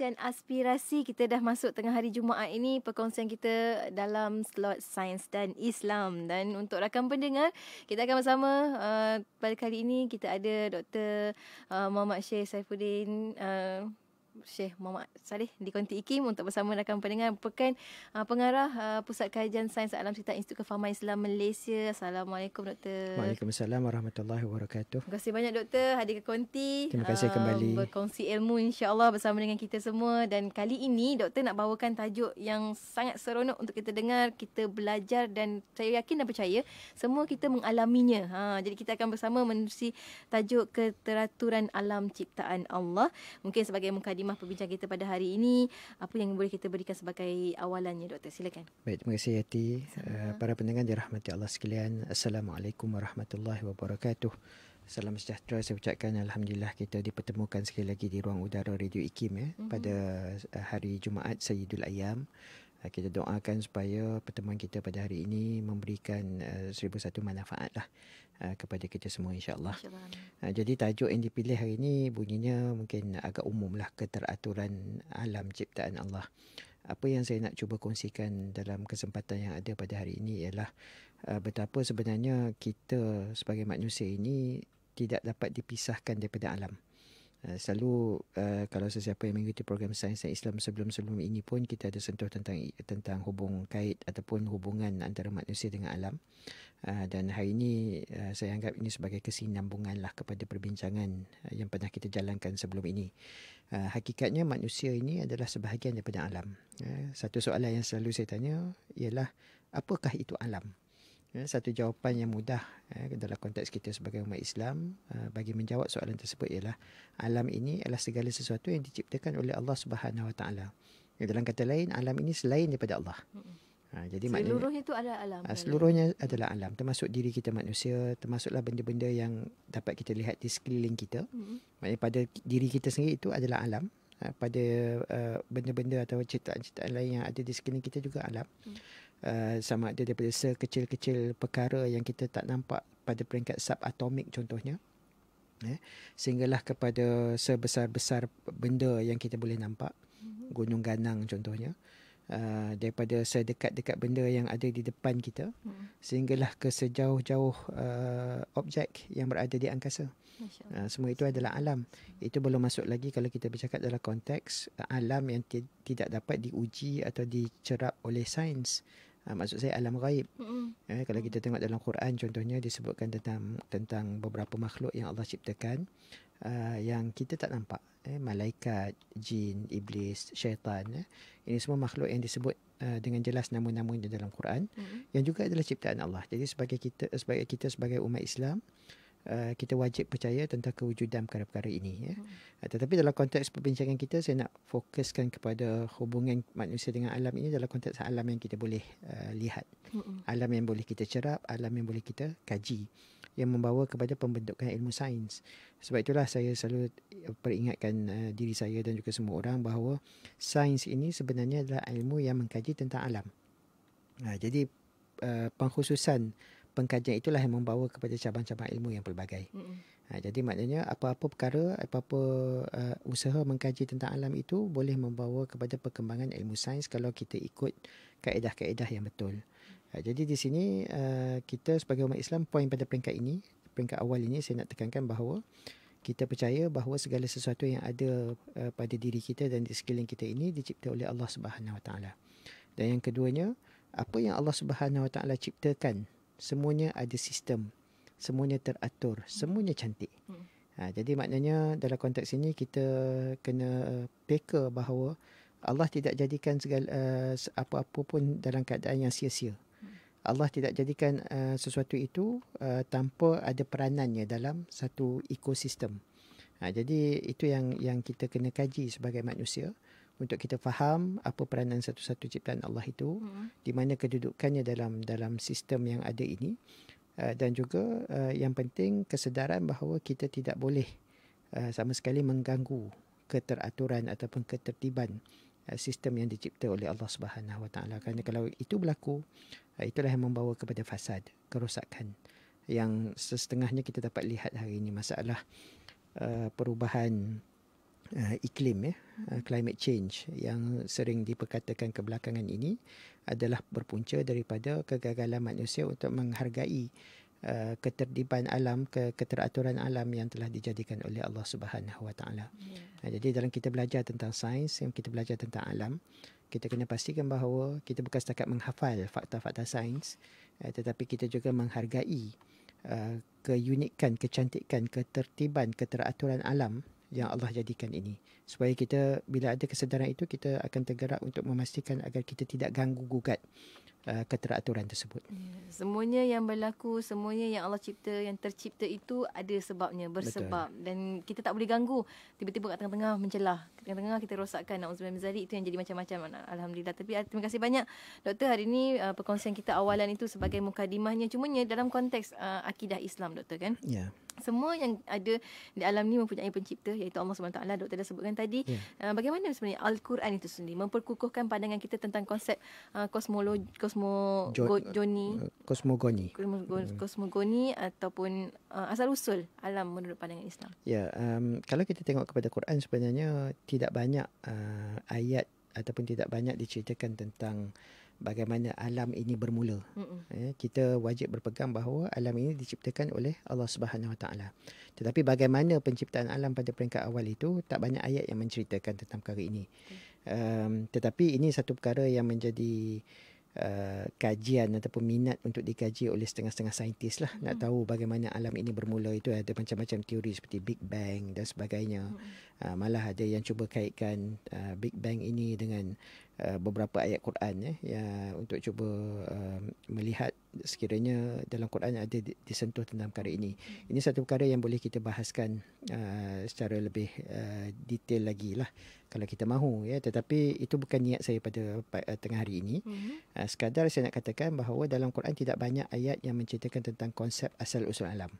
perkongsian aspirasi kita dah masuk tengah hari Jumaat ini perkongsian kita dalam slot sains dan Islam dan untuk rakan pendengar kita akan bersama uh, pada kali ini kita ada Dr uh, Muhammad Syeh Saifuddin uh, Syekh Muhammad Saleh di Konti Ikim untuk bersama rakan pendengar Pekan uh, Pengarah uh, Pusat Kajian Sains Alam Sekitar Institut Kefahaman Islam Malaysia. Assalamualaikum Doktor. Waalaikumsalam Warahmatullahi Wabarakatuh. Terima kasih banyak Doktor hadir ke Konti. Terima kasih uh, kembali. Berkongsi ilmu insya Allah bersama dengan kita semua. Dan kali ini Doktor nak bawakan tajuk yang sangat seronok untuk kita dengar, kita belajar dan saya yakin dan percaya semua kita mengalaminya. Ha, jadi kita akan bersama menerusi tajuk keteraturan alam ciptaan Allah. Mungkin sebagai mukadimah khidmah perbincangan kita pada hari ini. Apa yang boleh kita berikan sebagai awalannya doktor? Silakan. Baik, terima kasih Yati. Uh, para pendengar dirahmati Allah sekalian. Assalamualaikum warahmatullahi wabarakatuh. Salam sejahtera saya ucapkan alhamdulillah kita dipertemukan sekali lagi di ruang udara Radio IKIM ya mm-hmm. pada eh, hari Jumaat Sayyidul Ayyam. Ha, kita doakan supaya pertemuan kita pada hari ini memberikan eh, seribu uh, satu manfaat lah uh, kepada kita semua insyaAllah. Insya uh, ha, jadi tajuk yang dipilih hari ini bunyinya mungkin agak umum lah keteraturan alam ciptaan Allah. Apa yang saya nak cuba kongsikan dalam kesempatan yang ada pada hari ini ialah uh, betapa sebenarnya kita sebagai manusia ini tidak dapat dipisahkan daripada alam. Eh, selalu uh, kalau sesiapa yang mengikuti program sains dan Islam sebelum-sebelum ini pun kita ada sentuh tentang tentang hubung kait ataupun hubungan antara manusia dengan alam uh, dan hari ini uh, saya anggap ini sebagai kesinambungan lah kepada perbincangan uh, yang pernah kita jalankan sebelum ini uh, hakikatnya manusia ini adalah sebahagian daripada alam uh, satu soalan yang selalu saya tanya ialah apakah itu alam ya, satu jawapan yang mudah ya, dalam konteks kita sebagai umat Islam uh, bagi menjawab soalan tersebut ialah alam ini adalah segala sesuatu yang diciptakan oleh Allah Subhanahu Wa Taala. Ya, dalam kata lain alam ini selain daripada Allah. Ha, jadi seluruhnya itu adalah alam. Uh, seluruhnya kan? adalah alam termasuk diri kita manusia, termasuklah benda-benda yang dapat kita lihat di sekeliling kita. hmm Maknanya pada diri kita sendiri itu adalah alam. Ha, pada uh, benda-benda atau ciptaan-ciptaan lain yang ada di sekeliling kita juga alam. Mm uh, sama ada daripada sekecil-kecil perkara yang kita tak nampak pada peringkat subatomik contohnya eh sehinggalah kepada sebesar-besar benda yang kita boleh nampak mhm. gunung ganang contohnya uh, daripada sedekat-dekat benda yang ada di depan kita mhm. sehinggalah ke sejauh-jauh uh, objek yang berada di angkasa uh, semua itu adalah alam itu belum masuk lagi kalau kita bercakap dalam konteks uh, alam yang tidak dapat diuji atau dicerap oleh sains Ha, maksud saya alam gaib. Mm-hmm. Ya, kalau kita tengok dalam Quran contohnya disebutkan tentang tentang beberapa makhluk yang Allah ciptakan uh, yang kita tak nampak. Eh, malaikat, jin, iblis, syaitan. Eh. Ini semua makhluk yang disebut uh, dengan jelas nama-namanya dalam Quran mm-hmm. yang juga adalah ciptaan Allah. Jadi sebagai kita sebagai kita sebagai umat Islam Uh, kita wajib percaya tentang kewujudan perkara-perkara ini ya. Hmm. Uh, tetapi dalam konteks perbincangan kita saya nak fokuskan kepada hubungan manusia dengan alam ini dalam konteks alam yang kita boleh uh, lihat. uh Alam yang boleh kita cerap, alam yang boleh kita kaji yang membawa kepada pembentukan ilmu sains. Sebab itulah saya selalu uh, peringatkan uh, diri saya dan juga semua orang bahawa sains ini sebenarnya adalah ilmu yang mengkaji tentang alam. Uh, jadi uh, pengkhususan pengkajian itulah yang membawa kepada cabang-cabang ilmu yang pelbagai. Ha, jadi maknanya apa-apa perkara, apa-apa uh, usaha mengkaji tentang alam itu boleh membawa kepada perkembangan ilmu sains kalau kita ikut kaedah-kaedah yang betul. Ha, jadi di sini uh, kita sebagai umat Islam poin pada peringkat ini, peringkat awal ini saya nak tekankan bahawa kita percaya bahawa segala sesuatu yang ada uh, pada diri kita dan di sekeliling kita ini dicipta oleh Allah Subhanahu Wa Taala. Dan yang keduanya, apa yang Allah Subhanahu Wa Taala ciptakan semuanya ada sistem semuanya teratur semuanya cantik hmm. ha jadi maknanya dalam konteks ini kita kena eh, peka bahawa Allah tidak jadikan segala uh, apa-apa pun dalam keadaan yang sia-sia hmm. Allah tidak jadikan uh, sesuatu itu uh, tanpa ada peranannya dalam satu ekosistem ha jadi itu yang yang kita kena kaji sebagai manusia uh, untuk kita faham apa peranan satu-satu ciptaan Allah itu hmm. di mana kedudukannya dalam dalam sistem yang ada ini uh, dan juga uh, yang penting kesedaran bahawa kita tidak boleh uh, sama sekali mengganggu keteraturan ataupun ketertiban sistem yang dicipta oleh Allah Subhanahu Wa Taala kerana kalau itu berlaku itulah yang membawa kepada fasad kerosakan yang sesetengahnya kita dapat lihat hari ini masalah uh, perubahan uh, iklim ya uh, climate change yang sering diperkatakan kebelakangan ini adalah berpunca daripada kegagalan manusia untuk menghargai uh, keterdiban alam ke keteraturan alam yang telah dijadikan oleh Allah Subhanahu Wa Taala. Ya. Jadi dalam kita belajar tentang sains yang kita belajar tentang alam kita kena pastikan bahawa kita bukan setakat menghafal fakta-fakta sains uh, tetapi kita juga menghargai uh, keunikan, kecantikan, ketertiban, keteraturan alam yang Allah jadikan ini supaya kita bila ada kesedaran itu kita akan tergerak untuk memastikan agar kita tidak ganggu gugat Uh, keteraturan tersebut. Ya, semuanya yang berlaku, semuanya yang Allah cipta, yang tercipta itu ada sebabnya, bersebab Betul. dan kita tak boleh ganggu. Tiba-tiba kat tengah-tengah mencelah, tengah-tengah kita rosakkan Nauzubillah min zalik itu yang jadi macam-macam alhamdulillah. Tapi ah, terima kasih banyak doktor hari ini uh, perkongsian kita awalan itu sebagai mukadimahnya cumanya dalam konteks uh, akidah Islam doktor kan? Ya. Yeah semua yang ada di alam ni mempunyai pencipta iaitu Allah SWT doktor dah sebutkan tadi yeah. Ya. uh, bagaimana sebenarnya Al-Quran itu sendiri memperkukuhkan pandangan kita tentang konsep uh, eh, kosmologi eh, kosmogoni kosmogoni hmm. kosmogoni ataupun uh, eh, asal usul alam menurut pandangan Islam ya yeah, um, kalau kita tengok kepada Quran sebenarnya tidak banyak uh, ayat ataupun tidak banyak diceritakan tentang bagaimana alam ini bermula. Ya, kita wajib berpegang bahawa alam ini diciptakan oleh Allah Subhanahu Wa Taala. Tetapi bagaimana penciptaan alam pada peringkat awal itu tak banyak ayat yang menceritakan tentang perkara ini. Um, tetapi ini satu perkara yang menjadi Uh, kajian ataupun minat untuk dikaji oleh setengah-setengah saintis lah mm. nak tahu bagaimana alam ini bermula itu ada macam-macam teori seperti Big Bang dan sebagainya mm. uh, malah ada yang cuba kaitkan uh, Big Bang ini dengan Eh, beberapa ayat Quran ya, ya untuk cuba uh, melihat sekiranya dalam Quran ada disentuh tentang perkara ini. Ini satu perkara yang boleh kita bahaskan uh, secara lebih uh, detail lagi lah kalau kita mahu ya tetapi itu bukan niat saya pada tengah hari ini. Uh, sekadar saya nak katakan bahawa dalam Quran tidak banyak ayat yang menceritakan tentang konsep asal usul alam.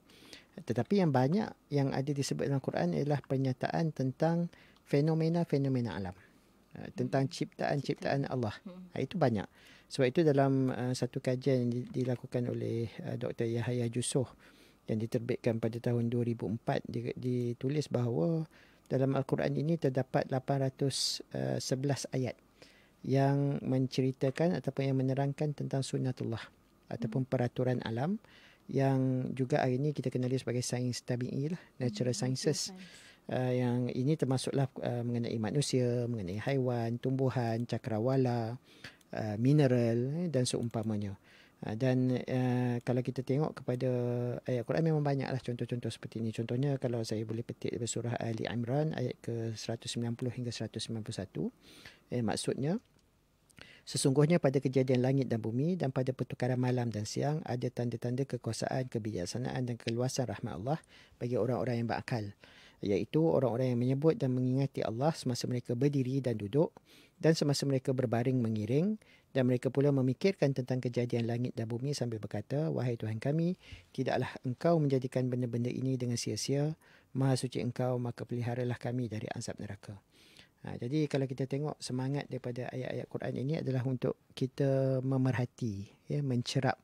Tetapi yang banyak yang ada disebut dalam Quran ialah pernyataan tentang fenomena-fenomena alam. Ah, tentang ciptaan-ciptaan Allah. Ha, itu banyak. Sebab itu dalam uh, satu kajian yang dilakukan oleh uh, Dr. Yahya Jusoh yang diterbitkan pada tahun 2004 ditulis bahawa dalam Al-Quran ini terdapat 811 ayat yang menceritakan ataupun yang menerangkan tentang sunnatullah ataupun hmm. peraturan alam yang juga hari ini kita kenali sebagai sains tabi'i lah, hmm, natural sciences. Science uh, yang ini termasuklah uh, mengenai manusia, mengenai haiwan, tumbuhan, cakrawala, uh, mineral eh, dan seumpamanya. Dan uh, kalau kita tengok kepada ayat Quran memang banyaklah contoh-contoh seperti ini. Contohnya kalau saya boleh petik dari surah Ali Imran ayat ke 190 hingga 191. Eh, maksudnya, sesungguhnya pada kejadian langit dan bumi dan pada pertukaran malam dan siang ada tanda-tanda kekuasaan, kebijaksanaan dan keluasan rahmat Allah bagi orang-orang yang berakal iaitu orang-orang yang menyebut dan mengingati Allah semasa mereka berdiri dan duduk dan semasa mereka berbaring mengiring dan mereka pula memikirkan tentang kejadian langit dan bumi sambil berkata, Wahai Tuhan kami, tidaklah engkau menjadikan benda-benda ini dengan sia-sia. Maha suci engkau, maka peliharalah kami dari azab neraka. Ha, jadi kalau kita tengok semangat daripada ayat-ayat Quran ini adalah untuk kita memerhati, ya, mencerap,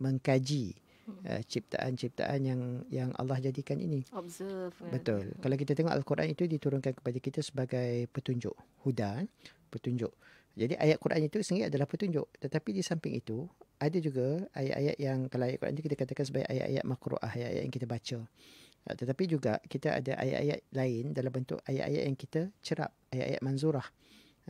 mengkaji Eh, ciptaan-ciptaan yang yang Allah jadikan ini. Observe. Eh. Betul. Yeah. Hmm. Kalau kita tengok Al-Quran itu diturunkan kepada kita sebagai petunjuk, huda, eh? petunjuk. Jadi ayat Quran itu sendiri adalah petunjuk. Tetapi di samping itu ada juga ayat-ayat yang kalau ayat Quran itu kita katakan sebagai ayat-ayat makruah, ayat-ayat yang kita baca. Tetapi juga kita ada ayat-ayat lain dalam bentuk ayat-ayat yang kita cerap, ayat-ayat manzurah.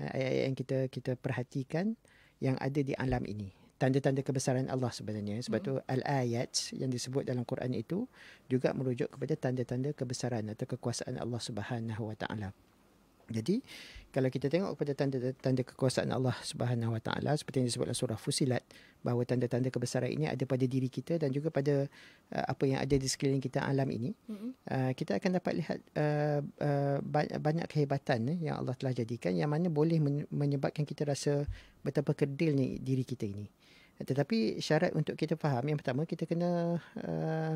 Ayat-ayat yang kita kita perhatikan yang ada di alam ini tanda-tanda kebesaran Allah sebenarnya. Sebab itu hmm al-ayat yang disebut dalam Quran itu juga merujuk kepada tanda-tanda kebesaran atau kekuasaan Allah Subhanahu Wa Taala. Jadi kalau kita tengok kepada tanda-tanda kekuasaan Allah Subhanahu Wa Taala seperti yang disebutlah surah Fusilat bahawa tanda-tanda kebesaran ini ada pada diri kita dan juga pada uh, apa yang ada di sekeliling kita alam ini uh, kita akan dapat lihat uh, uh, banyak, banyak kehebatan eh, yang Allah telah jadikan yang mana boleh menyebabkan kita rasa betapa kerdilnya diri kita ini tetapi syarat untuk kita faham yang pertama kita kena uh,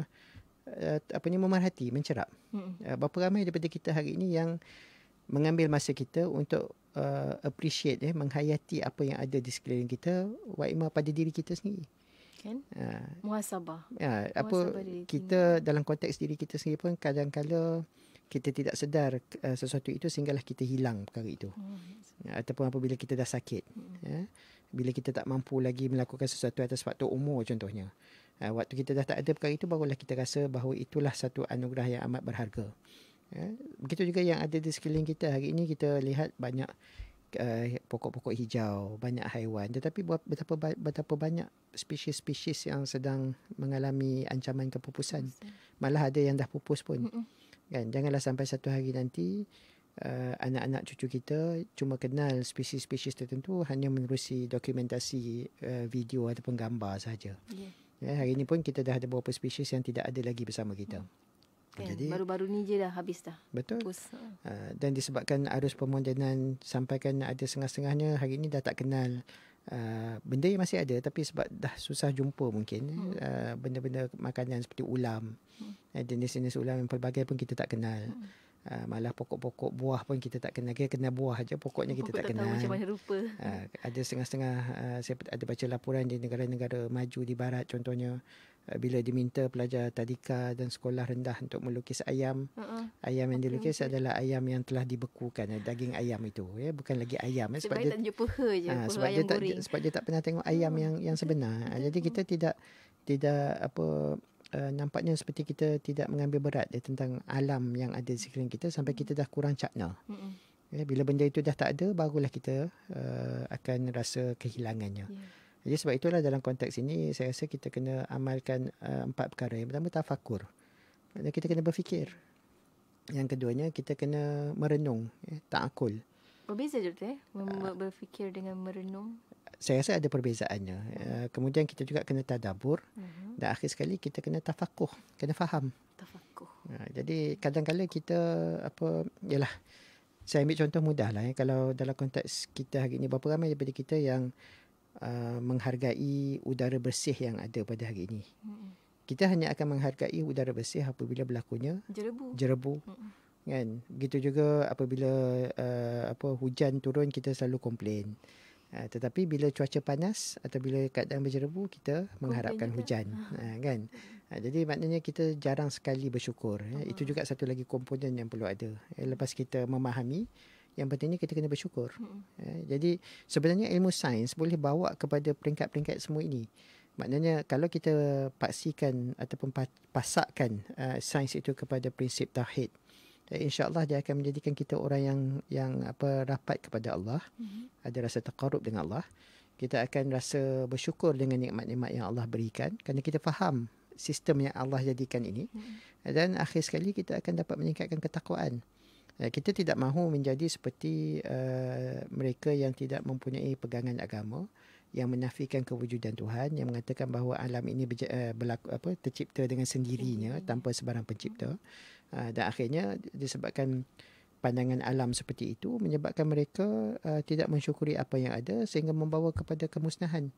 uh, apa ni memerhati mencerap uh, berapa ramai daripada kita hari ini yang mengambil masa kita untuk uh, appreciate eh menghayati apa yang ada di sekeliling kita waima pada diri kita sendiri kan ha. muhasabah ya apa muhasabah kita dalam konteks diri kita sendiri pun kadang kadang kita tidak sedar uh, sesuatu itu sehinggalah kita hilang perkara itu hmm. Ya, ataupun apabila kita dah sakit hmm. ya bila kita tak mampu lagi melakukan sesuatu atas faktor umur contohnya uh, waktu kita dah tak ada perkara itu barulah kita rasa bahawa itulah satu anugerah yang amat berharga Ya. Begitu juga yang ada di sekeliling kita. Hari ini kita lihat banyak uh, pokok-pokok hijau, banyak haiwan. Tetapi betapa, betapa banyak spesies-spesies yang sedang mengalami ancaman kepupusan. Malah ada yang dah pupus pun. Kan? Janganlah sampai satu hari nanti Uh, anak-anak cucu kita cuma kenal spesies-spesies tertentu hanya menerusi dokumentasi uh, video ataupun gambar saja. Yeah. Ya, hari ini pun kita dah ada beberapa spesies yang tidak ada lagi bersama kita. Mm. Kan, Jadi baru-baru ni je dah habis dah. Betul. Uh, dan disebabkan arus pemondenan sampaikan ada setengah-setengahnya hari ini dah tak kenal Uh, benda yang masih ada tapi sebab dah susah jumpa mungkin hmm. uh, benda-benda makanan seperti ulam hmm. Eh, jenis-jenis ulam yang pelbagai pun kita tak kenal hmm. uh, malah pokok-pokok buah pun kita tak kenal kita kena buah aja pokoknya kita Pokok tak, tak kenal macam mana rupa uh, ada setengah-setengah uh, saya ada baca laporan di negara-negara maju di barat contohnya Eh, bila diminta pelajar tadika dan sekolah rendah untuk melukis ayam uh-uh. ayam yang okay, dilukis okay. adalah ayam yang telah dibekukan eh, daging ayam itu ya bukan lagi ayam eh, sebab, sebab dia tak jumpa her je ah, sebab ayam dia goreng. tak sebab dia tak pernah tengok ayam yang yang sebenar ah, jadi kita tidak tidak apa uh, nampaknya seperti kita tidak mengambil berat ya, tentang alam yang ada di sekeliling kita sampai kita dah kurang cakna uh-uh. ya bila benda itu dah tak ada barulah kita uh, akan rasa kehilangannya yeah. Jadi sebab itulah dalam konteks ini saya rasa kita kena amalkan uh, empat perkara. Yang pertama tafakur. Maksudnya kita kena berfikir. Yang keduanya kita kena merenung, ya, takakul. Berbeza juga eh? uh, berfikir dengan merenung. Saya rasa ada perbezaannya. Uh, kemudian kita juga kena tadabur uh-huh. dan akhir sekali kita kena tafakuh, kena faham. Tafakuh. Uh, jadi kadang-kadang kita apa yalah saya ambil contoh mudahlah ya kalau dalam konteks kita hari ini berapa ramai daripada kita yang uh, menghargai udara bersih yang ada pada hari ini. Kita hanya akan menghargai udara bersih apabila berlakunya jerebu. Jerebu. mm Kan? Begitu juga apabila uh, apa hujan turun kita selalu komplain. Uh, tetapi bila cuaca panas atau bila keadaan berjerebu kita komplain mengharapkan juga. hujan ha. uh, kan. Uh, jadi maknanya kita jarang sekali bersyukur. Uh-huh. Itu juga satu lagi komponen yang perlu ada. Eh, lepas kita memahami yang pentingnya kita kena bersyukur hmm. eh, jadi sebenarnya ilmu sains boleh bawa kepada peringkat-peringkat semua ini maknanya kalau kita paksikan ataupun pasakkan uh, sains itu kepada prinsip tauhid ya, insyaallah dia akan menjadikan kita orang yang yang apa rapat kepada Allah hmm ada rasa terkarub dengan Allah kita akan rasa bersyukur dengan nikmat-nikmat yang Allah berikan kerana kita faham sistem yang Allah jadikan ini hmm dan akhir sekali kita akan dapat meningkatkan ketakwaan Eh, kita tidak mahu menjadi seperti uh, mereka yang tidak mempunyai pegangan agama yang menafikan kewujudan Tuhan yang mengatakan bahawa alam ini berja- eh, berlaku apa tercipta dengan sendirinya mm-hmm. tanpa sebarang pencipta uh, dan akhirnya disebabkan pandangan alam seperti itu menyebabkan mereka uh, tidak mensyukuri apa yang ada sehingga membawa kepada kemusnahan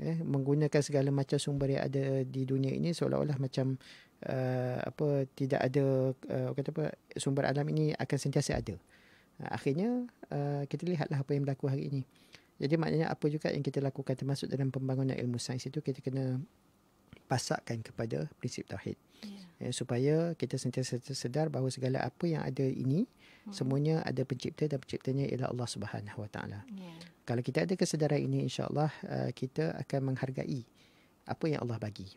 eh, menggunakan segala macam sumber yang ada di dunia ini seolah-olah macam uh, apa tidak ada uh, kata apa sumber alam ini akan sentiasa ada. Ha, akhirnya uh, kita lihatlah apa yang berlaku hari ini. Jadi maknanya apa juga yang kita lakukan termasuk dalam pembangunan ilmu sains itu kita kena pasakkan kepada prinsip tauhid. Yeah. Eh, ya, supaya kita sentiasa sedar bahawa segala apa yang ada ini Hmm. semuanya ada pencipta dan penciptanya ialah Allah Subhanahu Wa Taala. Ya. Kalau kita ada kesedaran ini insya-Allah uh, kita akan menghargai apa yang Allah bagi.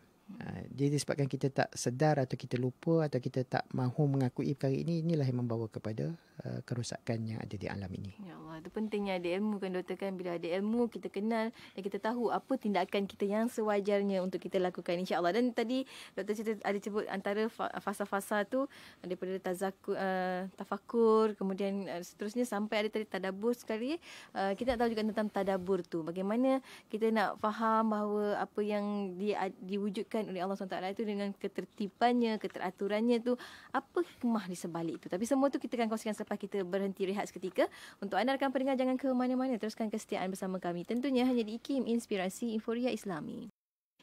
Ah, jadi disebabkan kita tak sedar atau kita lupa atau kita tak mahu mengakui perkara ini, inilah yang membawa kepada uh, kerosakan yang ada di alam ini. Ya Allah, itu pentingnya ada ilmu kan doktor kan. Bila ada ilmu, kita kenal dan kita tahu apa tindakan kita yang sewajarnya untuk kita lakukan insya Allah. Dan tadi doktor cerita, ada cebut antara fasa-fasa tu daripada tazaku, uh, ah, tafakur, kemudian uh, seterusnya sampai ada tadi tadabur sekali. Uh, kita nak tahu juga tentang tadabur tu. Bagaimana kita nak faham bahawa apa yang di, diwujudkan diberikan oleh Allah SWT itu dengan ketertibannya, keteraturannya tu apa hikmah di sebalik itu. Tapi semua tu kita akan kongsikan selepas kita berhenti rehat seketika. Untuk anda rakan pendengar jangan ke mana-mana teruskan kesetiaan bersama kami. Tentunya hanya di IKIM Inspirasi Inforia Islami.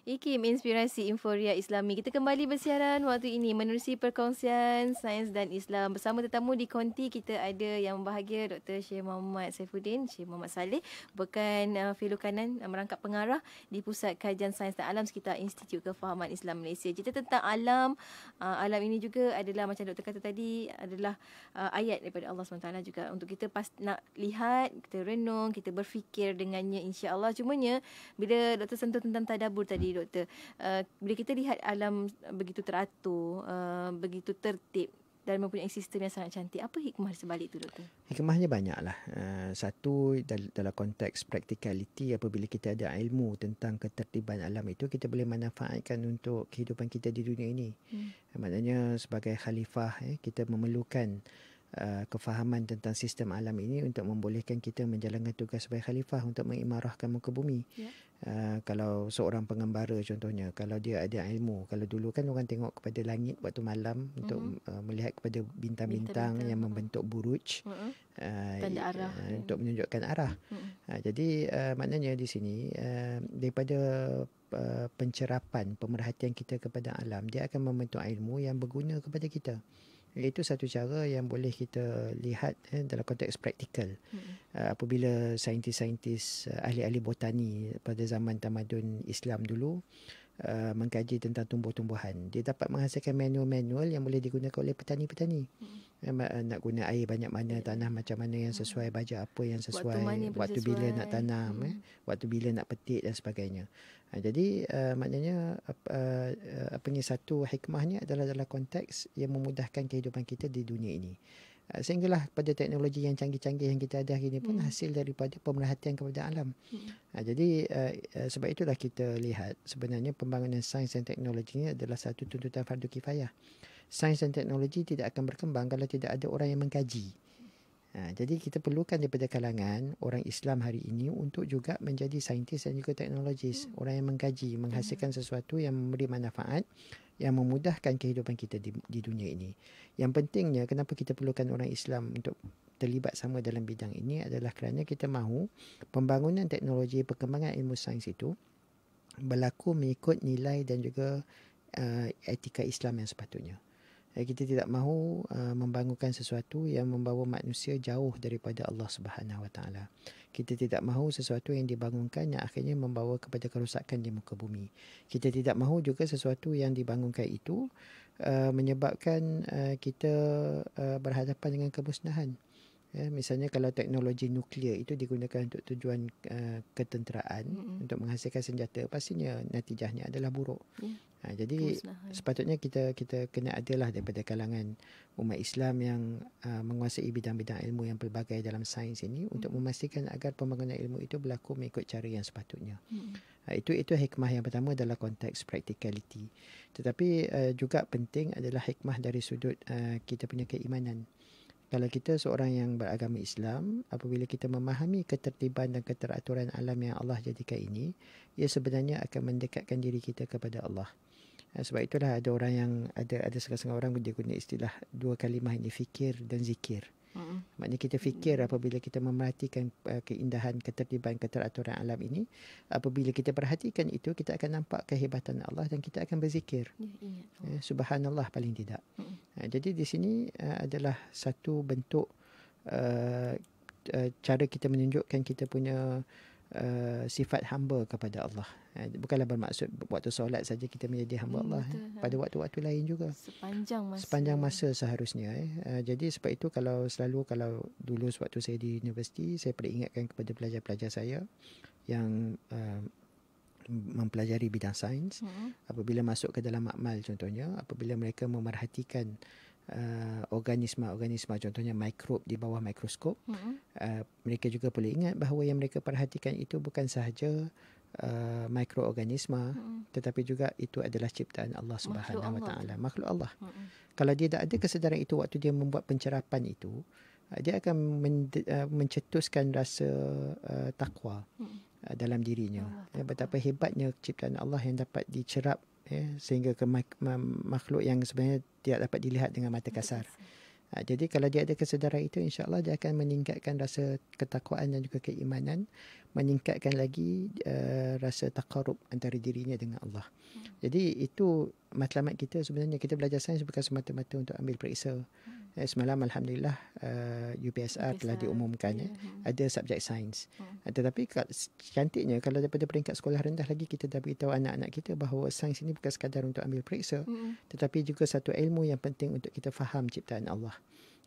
Ikim Inspirasi Inforia Islami. Kita kembali bersiaran waktu ini menerusi perkongsian sains dan Islam. Bersama tetamu di konti kita ada yang bahagia Dr. Syed Muhammad Saifuddin, Syed Muhammad Saleh. Bukan uh, filo kanan uh, merangkap pengarah di Pusat Kajian Sains dan Alam sekitar Institut Kefahaman Islam Malaysia. kita tentang alam, uh, alam ini juga adalah macam Dr. kata tadi adalah uh, ayat daripada Allah SWT juga untuk kita pas, nak lihat, kita renung, kita berfikir dengannya insya-Allah. Cumanya bila Dr. sentuh tentang tadabur tadi doktor. Uh, bila kita lihat alam begitu teratur, uh, begitu tertib dan mempunyai sistem yang sangat cantik, apa hikmah sebalik itu doktor? Hikmahnya banyaklah. Uh, satu dalam konteks practicality apabila kita ada ilmu tentang ketertiban alam itu kita boleh manfaatkan untuk kehidupan kita di dunia ini. Hmm. Maknanya sebagai khalifah eh, kita memerlukan Uh, kefahaman tentang sistem alam ini untuk membolehkan kita menjalankan tugas sebagai khalifah untuk mengimarahkan muka bumi. Yeah. Uh, kalau seorang pengembara contohnya, kalau dia ada ilmu, kalau dulu kan orang tengok kepada langit waktu malam mm-hmm. untuk mhm. uh, melihat kepada bintang-bintang, yang membentuk buruj mm-hmm. uh, arah. Uh, untuk menunjukkan arah. hmm Uh, jadi uh, maknanya di sini uh, daripada Uh, pencerapan pemerhatian kita kepada alam dia akan membentuk ilmu yang berguna kepada kita. Itu satu cara yang boleh kita lihat eh, dalam konteks praktikal. hmm ah, apabila saintis-saintis, ah, ahli-ahli botani pada zaman tamadun Islam dulu uh, mengkaji tentang tumbuh-tumbuhan, dia dapat menghasilkan manual-manual yang boleh digunakan oleh petani-petani. hmm nak guna air banyak mana, tanah macam mana yang sesuai, hmm. baja apa yang sesuai, waktu, waktu bila nak tanam, eh, hmm eh, waktu bila nak petik dan sebagainya. Ha, jadi uh, maknanya apa, uh, eh, eh, apa ni satu hikmahnya adalah dalam konteks yang memudahkan kehidupan kita di dunia ini. Uh, sehinggalah pada teknologi yang canggih-canggih yang kita ada hari ini pun hmm. hasil daripada pemerhatian kepada alam. Hmm. Ha, jadi uh, uh, sebab itulah kita lihat sebenarnya pembangunan sains dan teknologi ini adalah satu tuntutan fardu kifayah. Sains dan teknologi tidak akan berkembang kalau tidak ada orang yang mengkaji. Ha, jadi kita perlukan daripada kalangan orang Islam hari ini untuk juga menjadi saintis dan juga teknologis. Hmm. Orang yang mengkaji, menghasilkan hmm. sesuatu yang memberi manfaat yang memudahkan kehidupan kita di, di dunia ini. Yang pentingnya kenapa kita perlukan orang Islam untuk terlibat sama dalam bidang ini adalah kerana kita mahu pembangunan teknologi, perkembangan ilmu sains itu berlaku mengikut nilai dan juga uh, etika Islam yang sepatutnya. Eh, kita tidak mahu uh, membangunkan sesuatu yang membawa manusia jauh daripada Allah Subhanahu Wa Taala. Kita tidak mahu sesuatu yang dibangunkan yang akhirnya membawa kepada kerusakan di muka bumi. Kita tidak mahu juga sesuatu yang dibangunkan itu uh, menyebabkan uh, kita uh, berhadapan dengan kemusnahan. Ya, misalnya kalau teknologi nuklear itu digunakan untuk tujuan uh, ketenteraan mm-hmm. untuk menghasilkan senjata pastinya natijahnya adalah buruk. Yeah. Ha, jadi Puslah, ya. sepatutnya kita kita kena adalah daripada kalangan umat Islam yang uh, menguasai bidang-bidang ilmu yang pelbagai dalam sains ini mm-hmm. untuk memastikan agar pembangunan ilmu itu berlaku mengikut cara yang sepatutnya. Mm-hmm. Ha, itu itu hikmah yang pertama adalah konteks practicality. Tetapi uh, juga penting adalah hikmah dari sudut uh, kita punya keimanan kalau kita seorang yang beragama Islam, apabila kita memahami ketertiban dan keteraturan alam yang Allah jadikan ini, ia sebenarnya akan mendekatkan diri kita kepada Allah. Eh, sebab itulah ada orang yang ada ada setengah orang dia guna istilah dua kalimah ini fikir dan zikir. Mm-hmm. Maknanya kita fikir apabila kita memerhatikan uh, keindahan, ketertiban, keteraturan alam ini, apabila kita perhatikan itu, kita akan nampak kehebatan Allah dan kita akan berzikir. Yeah, yeah. Uh, Subhanallah paling tidak. Mm-hmm. Uh, jadi di sini uh, adalah satu bentuk uh, uh, cara kita menunjukkan kita punya Eh, sifat hamba kepada Allah. Eh, bukanlah bermaksud waktu solat saja kita menjadi hamba hmm, Allah. Eh, betul. Ha. Pada waktu-waktu lain juga. Sepanjang masa. Sepanjang masa seharusnya. Eh. Jadi sebab itu kalau selalu kalau dulu waktu saya di universiti, saya pernah ingatkan kepada pelajar-pelajar saya yang uh, mempelajari bidang sains hmm. apabila masuk ke dalam makmal contohnya apabila mereka memerhatikan uh, organisma-organisma contohnya mikrob di bawah mikroskop mm-hmm. uh, mereka juga perlu ingat bahawa yang mereka perhatikan itu bukan sahaja uh, mikroorganisma mm-hmm. tetapi juga itu adalah ciptaan Allah Subhanahu wa taala makhluk Allah mm-hmm. kalau dia tak ada kesedaran itu waktu dia membuat pencerapan itu uh, dia akan men- uh, mencetuskan rasa uh, takwa mm-hmm. uh, dalam dirinya ya, betapa hebatnya ciptaan Allah yang dapat dicerap ya, sehingga ke makhluk yang sebenarnya tidak dapat dilihat dengan mata kasar. Ha, jadi kalau dia ada kesedaran itu, insyaAllah dia akan meningkatkan rasa ketakwaan dan juga keimanan, meningkatkan lagi uh, rasa takarub antara dirinya dengan Allah. Hmm. Jadi itu matlamat kita sebenarnya. Kita belajar sains bukan semata-mata untuk ambil periksa hmm. Eh, semalam alhamdulillah uh, eh, UPSR UPS telah diumumkan yeah. eh, ya. ada subjek sains. Yeah. Hmm. Uh, tetapi cantiknya kalau daripada peringkat sekolah rendah lagi kita dah beritahu anak-anak kita bahawa sains ini bukan sekadar untuk ambil periksa mm. tetapi juga satu ilmu yang penting untuk kita faham ciptaan Allah.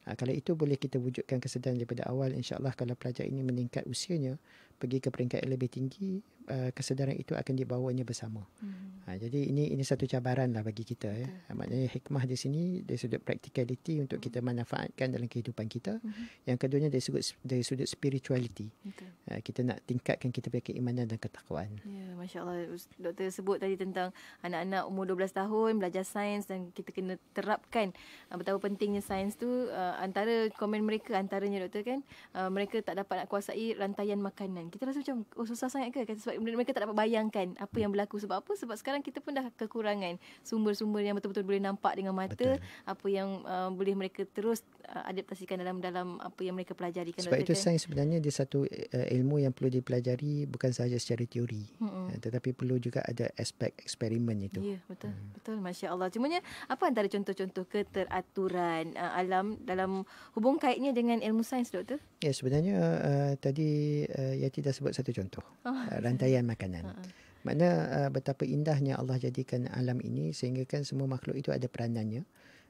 Uh, kalau itu boleh kita wujudkan kesedaran daripada awal insyaallah kalau pelajar ini meningkat usianya pergi ke peringkat yang lebih tinggi uh, kesedaran itu akan dibawanya bersama. Hmm. Ha, jadi ini ini satu cabaran lah bagi kita ya. Maknanya hikmah di sini dari sudut practicality untuk hmm. kita manfaatkan dalam kehidupan kita. Hmm. Yang keduanya dari sudut dari sudut spirituality. Okay. Ha, kita nak tingkatkan kita punya keimanan dan ketakwaan. Ya, masya-Allah doktor sebut tadi tentang anak-anak umur 12 tahun belajar sains dan kita kena terapkan uh, betapa pentingnya sains tu uh, antara komen mereka antaranya doktor kan uh, mereka tak dapat nak kuasai rantaian makanan Kan? Kita rasa macam oh susah sangat ke kata sebab mereka tak dapat bayangkan apa yang berlaku sebab apa? Sebab sekarang kita pun dah kekurangan sumber-sumber yang betul-betul boleh nampak dengan mata Betul. apa yang uh, boleh mereka terus uh, adaptasikan dalam dalam apa yang mereka pelajari kan. Sebab itu kata. sains sebenarnya dia satu uh, ilmu yang perlu dipelajari bukan sahaja secara teori uh, tetapi perlu juga ada aspek eksperimen itu. Ya, yeah, betul. Hmm. Betul masya-Allah. Cumanya apa antara contoh-contoh keteraturan uh, alam dalam hubung kaitnya dengan ilmu sains doktor? Ya, yeah, sebenarnya uh, tadi uh, dah sebut satu contoh. Oh. Ah, rantaian makanan. Uh-huh. Makna uh, betapa indahnya Allah jadikan alam ini sehingga kan semua makhluk itu ada peranannya.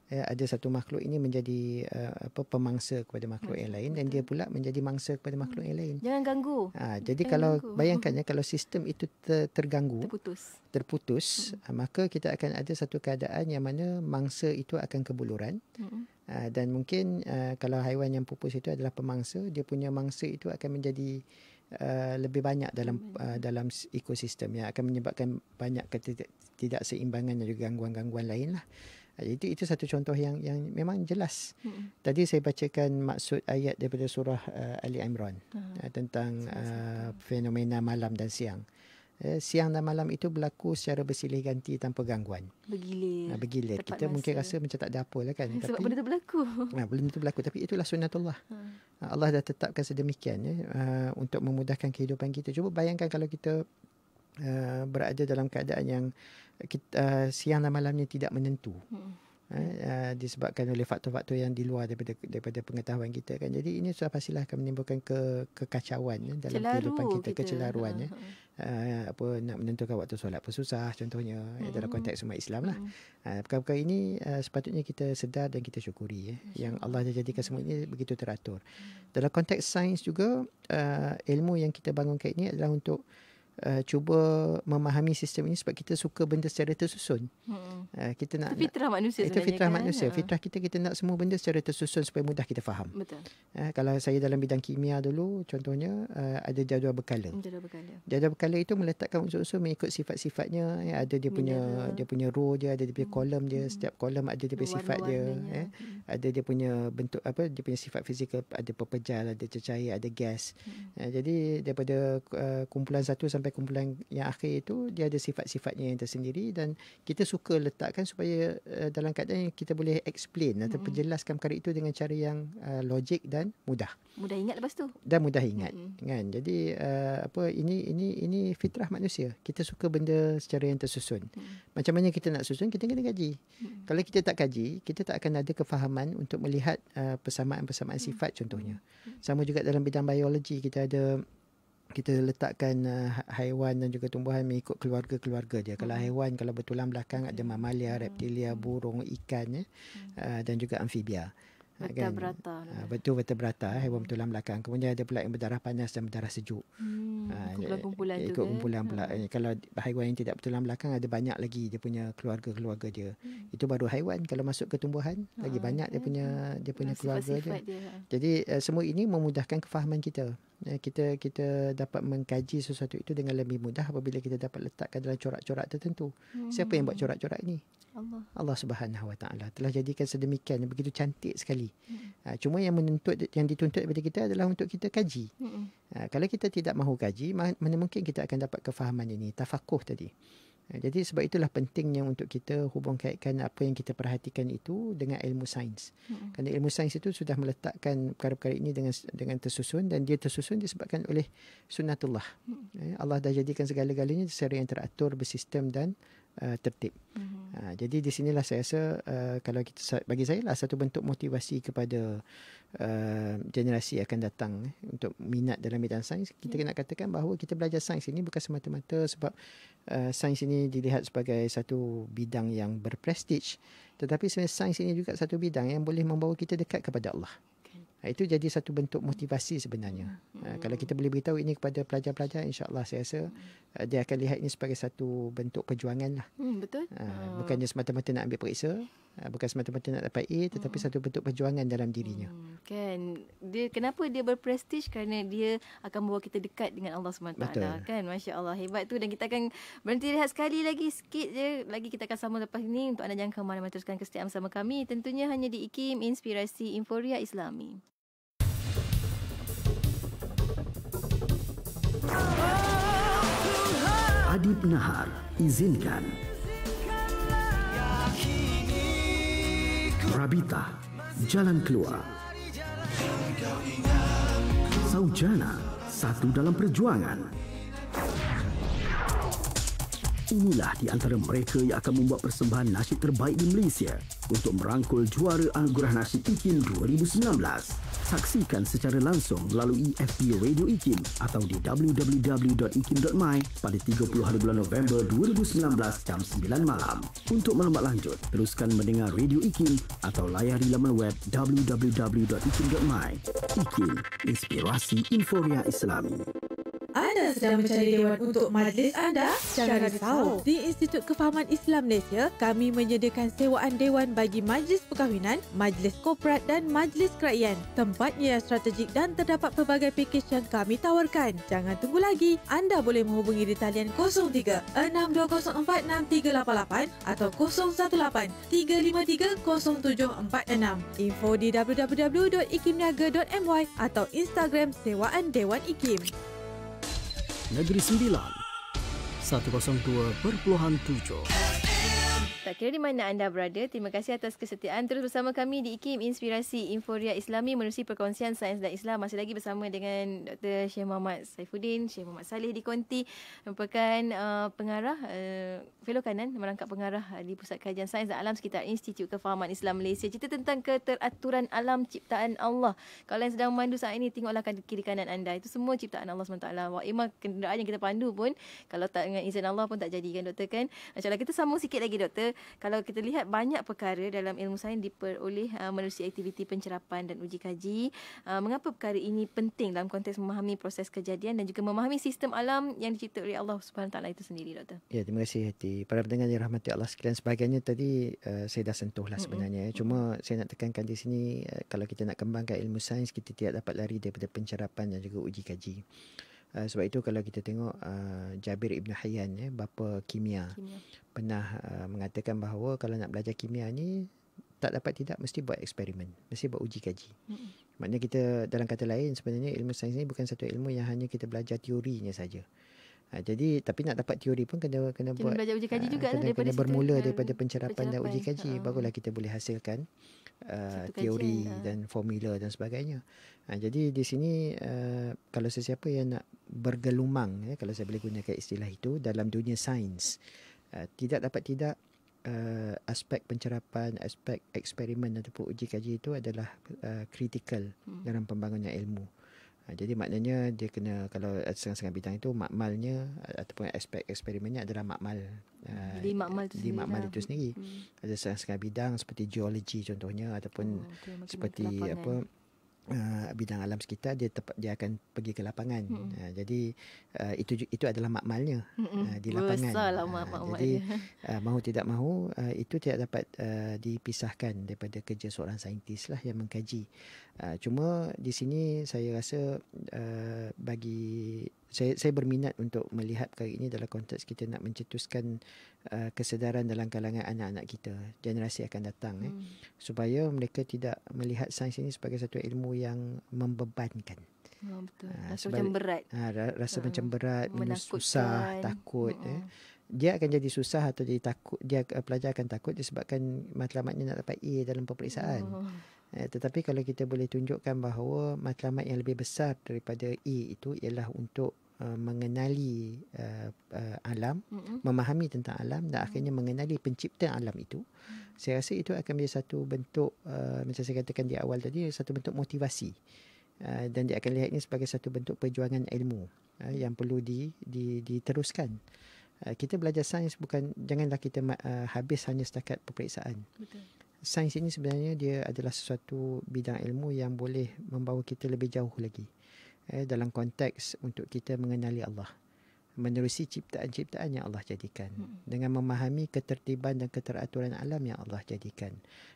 Ya, ada satu makhluk ini menjadi uh, apa pemangsa kepada makhluk hmm. yang lain dan dia pula menjadi mangsa kepada makhluk hmm. yang lain. Jangan ganggu. Ha, jadi Jangan kalau ganggu. bayangkannya kalau sistem itu ter, terganggu, terputus, terputus hmm. maka kita akan ada satu keadaan yang mana mangsa itu akan kebuluran. Hmm. Uh, dan mungkin uh, kalau haiwan yang pupus itu adalah pemangsa, dia punya mangsa itu akan menjadi Eh, lebih banyak dalam uh, dalam ekosistem yang akan menyebabkan banyak ketidakseimbangan dan juga gangguan-gangguan lain lah. Jadi eh, itu satu contoh yang yang memang jelas. Hmm. Tadi saya bacakan maksud ayat daripada surah uh, Ali Imran uh, tentang uh, fenomena malam dan siang. Uh, eh, siang dan malam itu berlaku secara bersilih ganti tanpa gangguan. Bergilir. Nah, ha, bergilir. Kita masa. mungkin rasa macam tak ada apa lah kan. Sebab tapi, benda itu berlaku. Nah, ha, benda itu berlaku. Tapi itulah sunnatullah. Ha. ha. Allah dah tetapkan sedemikian ya, uh, untuk memudahkan kehidupan kita. Cuba bayangkan kalau kita uh, berada dalam keadaan yang kita, uh, siang dan malamnya tidak menentu. Hmm. Eh, eh, disebabkan oleh faktor-faktor yang di luar daripada daripada pengetahuan kita kan. Jadi ini sudah pastilah akan menimbulkan ke kekacauan ya, dalam Celaru kehidupan kita, kita. kecelaruan ya. Uh, apa nak menentukan waktu solat pun susah contohnya hmm. dalam konteks umat Islam lah. Hmm. Uh, perkara ini uh, sepatutnya kita sedar dan kita syukuri ya, yang Allah dah jadikan semua ini begitu teratur. Hmm. Dalam konteks sains juga uh, ilmu yang kita bangunkan ini adalah untuk uh, cuba memahami sistem ini sebab kita suka benda secara tersusun. Hmm. Uh, kita nak, itu fitrah manusia Itu fitrah kan? manusia. Ya. Fitrah kita, kita nak semua benda secara tersusun supaya mudah kita faham. Betul. Uh, kalau saya dalam bidang kimia dulu, contohnya uh, ada jadual berkala. Jadual berkala. itu meletakkan unsur-unsur mengikut sifat-sifatnya. Ya, ada dia punya dia punya row dia, ada dia punya hmm. kolom dia. Hmm. Setiap kolom ada dia punya sifat dia. Ya. Hmm. Ada dia punya bentuk apa, dia punya sifat fizikal. Ada pepejal, ada cecair, ada gas. Hmm. Uh, jadi daripada uh, kumpulan satu sampai sampai kumpulan yang akhir itu dia ada sifat-sifatnya yang tersendiri dan kita suka letakkan supaya uh, dalam keadaan yang kita boleh explain mm-hmm. atau penjelaskan perkara itu dengan cara yang uh, logik dan mudah. Mudah ingat lepas tu. Dan mudah ingat mm-hmm. kan. Jadi uh, apa ini ini ini fitrah manusia. Kita suka benda secara yang tersusun. Mm-hmm. Macam mana kita nak susun kita kena kaji. Mm-hmm. Kalau kita tak kaji, kita tak akan ada kefahaman untuk melihat uh, persamaan-persamaan mm-hmm. sifat contohnya. Mm-hmm. Sama juga dalam bidang biologi kita ada kita letakkan uh, haiwan dan juga tumbuhan mengikut keluarga-keluarga dia. Hmm. Kalau haiwan kalau betulan belakang ada hmm. mamalia, hmm. reptilia, burung, ikan ya, hmm. uh, dan juga amfibia. Vertebrata. Ha, kan? Uh, betul berata. haiwan betulan hmm. belakang. Kemudian ada pula yang berdarah panas dan berdarah sejuk. Hmm. Uh, ikut kumpulan ikut juga. Kumpulan pula. Hmm. Kalau haiwan yang tidak betulan belakang ada banyak lagi dia punya keluarga-keluarga dia. Hmm. Itu baru haiwan kalau masuk ke tumbuhan hmm. lagi ah, banyak hmm. dia ya punya kan? dia punya Masih keluarga dia. dia. Jadi uh, semua ini memudahkan kefahaman kita. Ya, kita kita dapat mengkaji sesuatu itu dengan lebih mudah apabila kita dapat letakkan dalam corak-corak tertentu. Hmm. Siapa yang buat corak-corak ini? Allah. Subhanahu Wa Taala telah jadikan sedemikian begitu cantik sekali. Hmm. Ha, cuma yang menuntut yang dituntut daripada kita adalah untuk kita kaji. Hmm. Ha, kalau kita tidak mahu kaji, mana mungkin kita akan dapat kefahaman ini, tafaqquh tadi. Eh, jadi sebab itulah pentingnya untuk kita hubung kaitkan apa yang kita perhatikan itu dengan ilmu sains. Hmm. Kerana ilmu sains itu sudah meletakkan perkara-perkara ini dengan dengan tersusun dan dia tersusun disebabkan oleh sunnatullah. Hmm. Eh, Allah dah jadikan segala-galanya secara yang teratur, bersistem dan uh, uh, tertib. Uh-huh. Uh, jadi di sinilah saya rasa uh, kalau kita bagi saya lah satu bentuk motivasi kepada uh, generasi akan datang eh, untuk minat dalam bidang sains. Kita yeah. kena katakan bahawa kita belajar sains ini bukan semata-mata sebab uh, sains ini dilihat sebagai satu bidang yang berprestij, tetapi sebenarnya sains ini juga satu bidang yang boleh membawa kita dekat kepada Allah. Ha, itu jadi satu bentuk motivasi sebenarnya. Hmm. Uh, kalau kita boleh beritahu ini kepada pelajar-pelajar, insyaAllah saya rasa uh, dia akan lihat ini sebagai satu bentuk perjuangan lah. Hmm, betul. Uh, Bukannya semata-mata nak ambil periksa, Ah, bukan semata-mata nak dapat A tetapi hmm satu bentuk perjuangan dalam dirinya. Mm, kan. Dia kenapa dia berprestij kerana dia akan membawa kita dekat dengan Allah SWT. taala kan. Masya-Allah hebat tu dan kita akan berhenti rehat sekali lagi sikit je lagi kita akan sama lepas ini untuk anda jangan ke mana-mana teruskan kesetiaan sama kami tentunya hanya di IKIM Inspirasi Inforia Islami. Adib Nahar izinkan Rabita, Jalan Keluar. Saujana, satu dalam perjuangan. Inilah di antara mereka yang akan membuat persembahan nasib terbaik di Malaysia untuk merangkul juara Anugerah Nasib Ikin 2019. Saksikan secara langsung melalui FBO Radio IKIM atau di www.ikim.my pada 30 hari bulan November 2019 jam 9 malam. Untuk maklumat lanjut, teruskan mendengar Radio IKIM atau layari laman web www.ikim.my. IKIM, Inspirasi Inforia Islami anda sedang mencari dewan untuk majlis anda, jangan risau. Di Institut Kefahaman Islam Malaysia, kami menyediakan sewaan dewan bagi majlis perkahwinan, majlis korporat dan majlis kerajaan. Tempatnya yang strategik dan terdapat pelbagai pakej yang kami tawarkan. Jangan tunggu lagi. Anda boleh menghubungi di talian 03-6204-6388 atau 018-353-0746. Info di www.ikimniaga.my atau Instagram Sewaan Dewan Ikim. Negeri Sembilan 102.7 tak kira di mana anda berada, terima kasih atas kesetiaan terus bersama kami di IKIM Inspirasi Inforia Islami menerusi perkongsian sains dan Islam. Masih lagi bersama dengan Dr. Syekh Muhammad Saifuddin, Syekh Muhammad Saleh di Konti, merupakan uh, pengarah, uh, fellow kanan, merangkap pengarah uh, di Pusat Kajian Sains dan Alam sekitar Institut Kefahaman Islam Malaysia. Cerita tentang keteraturan alam ciptaan Allah. Kalau yang sedang memandu saat ini, tengoklah kan kiri kanan anda. Itu semua ciptaan Allah SWT. Wa imah kenderaan yang kita pandu pun, kalau tak dengan izin Allah pun tak jadikan doktor kan. Macam kita sambung sikit lagi doktor kalau kita lihat banyak perkara dalam ilmu sains diperoleh uh, melalui aktiviti pencerapan dan uji kaji. Uh, mengapa perkara ini penting dalam konteks memahami proses kejadian dan juga memahami sistem alam yang dicipta oleh Allah Subhanahu Taala itu sendiri, Doktor? Ya, terima kasih Hati. Para pendengar yang rahmati Allah sekalian sebagainya tadi uh, saya dah sentuhlah sebenarnya. Mm-hmm. Cuma saya nak tekankan di sini uh, kalau kita nak kembangkan ilmu sains kita tidak dapat lari daripada pencerapan dan juga uji kaji. Uh, sebab itu kalau kita tengok uh, Jabir Ibn Hayyan eh, bapa kimia, kimia. pernah uh, mengatakan bahawa kalau nak belajar kimia ni tak dapat tidak mesti buat eksperimen mesti buat uji kaji hmm maknanya kita dalam kata lain sebenarnya ilmu sains ni bukan satu ilmu yang hanya kita belajar teorinya saja Ha, jadi tapi nak dapat teori pun kena kena, kena buat belajar uji kaji ha, jugalah daripada kena bermula situ, kan. daripada pencerapan, pencerapan dan uji kaji uh, barulah kita boleh hasilkan uh, teori kajian, lah. dan uh. formula dan sebagainya. Ha, jadi di sini uh, kalau sesiapa yang nak bergelumang ya kalau saya boleh gunakan istilah itu dalam dunia sains uh, tidak dapat tidak uh, aspek pencerapan, aspek eksperimen ataupun uji kaji itu adalah uh, hmm. dalam pembangunan ilmu. Uh, Ha, jadi maknanya dia kena kalau setengah-setengah bidang itu makmalnya ataupun aspek eksperimennya adalah makmal. Ha, jadi uh, makmal itu di sendiri. makmal lah. itu sendiri. Hmm. Ada setengah-setengah bidang seperti geologi contohnya ataupun oh, okay. seperti apa ya uh, bidang alam sekitar dia tep- dia akan pergi ke lapangan. Hmm. Uh, jadi uh, itu itu adalah makmalnya uh, di lapangan. Besarlah uh, mak-mak jadi uh, mahu tidak mahu uh, itu tidak dapat uh, dipisahkan daripada kerja seorang saintis lah yang mengkaji. Uh, cuma di sini saya rasa uh, bagi saya saya berminat untuk melihat perkara ini dalam konteks kita nak mencetuskan uh, kesedaran dalam kalangan anak-anak kita generasi akan datang eh. hmm. eh supaya mereka tidak melihat sains ini sebagai satu ilmu yang membebankan Oh, betul. Ah, ah, rasa macam ah, berat. Ha, rasa macam berat, susah, takut. Oh. Eh. Dia akan jadi susah atau jadi takut. Dia pelajar akan takut disebabkan matlamatnya nak dapat A dalam peperiksaan. Oh. Eh, tetapi kalau kita boleh tunjukkan bahawa matlamat yang lebih besar daripada E itu ialah untuk Uh, mengenali uh, uh, alam, Mm-mm. memahami tentang alam dan akhirnya Mm-mm. mengenali pencipta alam itu. Mm. Saya rasa itu akan menjadi satu bentuk uh, macam saya katakan di awal tadi satu bentuk motivasi. Uh, dan dia akan lihat ini sebagai satu bentuk perjuangan ilmu uh, yang perlu di, di diteruskan. Uh, kita belajar sains bukan janganlah kita uh, habis hanya setakat peperiksaan. Betul sains ini sebenarnya dia adalah sesuatu bidang ilmu yang boleh membawa kita lebih jauh lagi eh, dalam konteks untuk kita mengenali Allah menerusi ciptaan-ciptaan yang Allah jadikan hmm. dengan memahami ketertiban dan keteraturan alam yang Allah jadikan.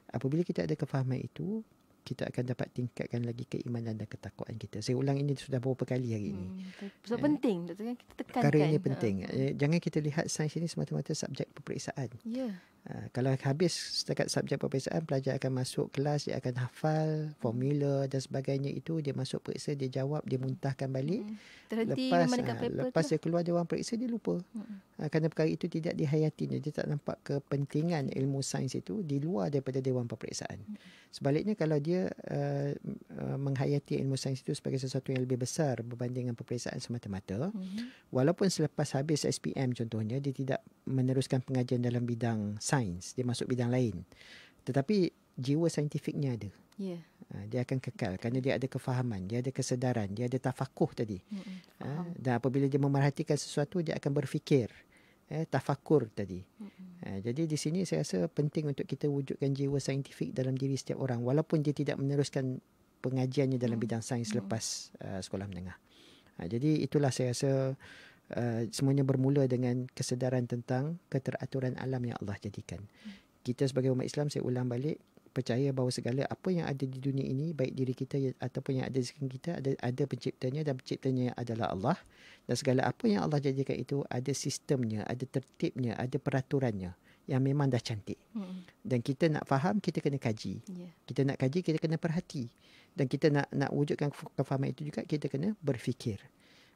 Apabila kita ada kefahaman itu, kita akan dapat tingkatkan lagi keimanan dan ketakwaan kita. Saya ulang ini sudah beberapa kali hari ini. Hmm, so eh, penting, eh, kita tekankan. Perkara ini penting. Uh. Jangan kita lihat sains ini semata-mata subjek peperiksaan. Yeah. Ha, kalau habis setakat subjek peperiksaan, pelajar akan masuk kelas, dia akan hafal formula dan sebagainya itu. Dia masuk periksa, dia jawab, dia muntahkan balik. Mm terhenti lepas, mendekat ah, paper lepas lah. dia keluar dia orang periksa dia lupa mm-hmm. kerana perkara itu tidak dihayatinya dia tak nampak kepentingan ilmu sains itu di luar daripada dewan peperiksaan hmm sebaliknya kalau dia uh, uh, menghayati ilmu sains itu sebagai sesuatu yang lebih besar berbanding dengan peperiksaan semata-mata hmm walaupun selepas habis SPM contohnya dia tidak meneruskan pengajian dalam bidang sains dia masuk bidang lain tetapi jiwa saintifiknya ada ya yeah. Ha, dia akan kekal kerana dia ada kefahaman, dia ada kesedaran, dia ada tafakuh tadi. Ha, dan apabila dia memerhatikan sesuatu, dia akan berfikir. Eh, tafakur tadi. Ha, jadi di sini saya rasa penting untuk kita wujudkan jiwa saintifik dalam diri setiap orang. Walaupun dia tidak meneruskan pengajiannya dalam bidang sains lepas uh, sekolah menengah. Ha, jadi itulah saya rasa uh, semuanya bermula dengan kesedaran tentang keteraturan alam yang Allah jadikan. Mm. Kita sebagai umat Islam, saya ulang balik, percaya bahawa segala apa yang ada di dunia ini baik diri kita ya, ataupun yang ada di sekeliling kita ada ada penciptanya dan penciptanya adalah Allah dan segala apa yang Allah jadikan itu ada sistemnya ada tertibnya ada peraturannya yang memang dah cantik hmm. dan kita nak faham kita kena kaji yeah. kita nak kaji kita kena perhati dan kita nak nak wujudkan kefahaman itu juga kita kena berfikir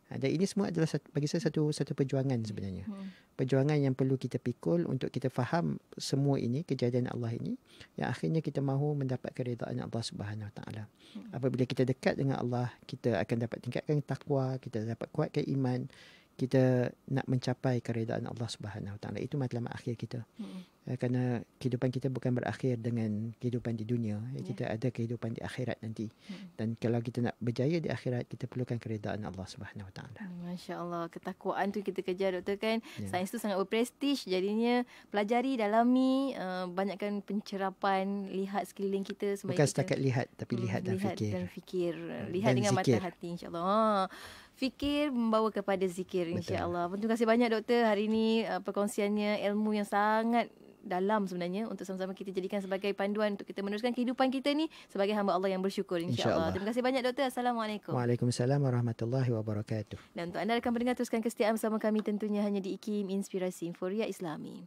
Ha, dan ini semua adalah satu, bagi saya satu satu perjuangan hmm. sebenarnya. Hmm. Perjuangan yang perlu kita pikul untuk kita faham semua ini kejadian Allah ini yang akhirnya kita mahu mendapat keridaan Allah Subhanahu taala. Hmm. Apabila kita dekat dengan Allah, kita akan dapat tingkatkan takwa, kita dapat kuatkan iman kita nak mencapai keredaan Allah Subhanahu Taala itu matlamat akhir kita. hmm Uh, eh, karena kehidupan kita bukan berakhir dengan kehidupan di dunia, yeah. Ya. kita ada kehidupan di akhirat nanti. hmm Dan kalau kita nak berjaya di akhirat, kita perlukan keredaan Allah Subhanahu Taala. Mm, Masya-Allah, ketakwaan tu kita kejar doktor kan. Yeah. Sains tu sangat berprestij jadinya pelajari, dalami, uh, banyakkan pencerapan, lihat sekeliling kita Bukan kita... setakat lihat tapi hmm, lihat dan lihat fikir. dan fikir, hmm. lihat dan dengan zikir. mata hati insya-Allah. Ha fikir membawa kepada zikir insya-Allah. Terima kasih banyak doktor hari ini uh, perkongsiannya ilmu yang sangat dalam sebenarnya untuk sama-sama kita jadikan sebagai panduan untuk kita meneruskan kehidupan kita ni sebagai hamba Allah yang bersyukur insya-Allah. Insya Terima kasih banyak doktor. Assalamualaikum. Waalaikumsalam warahmatullahi wabarakatuh. Dan untuk anda akan pendengar teruskan kesetiaan bersama kami tentunya hanya di IKIM Inspirasi Inforia Islami.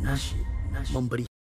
Nasib, nasib. memberi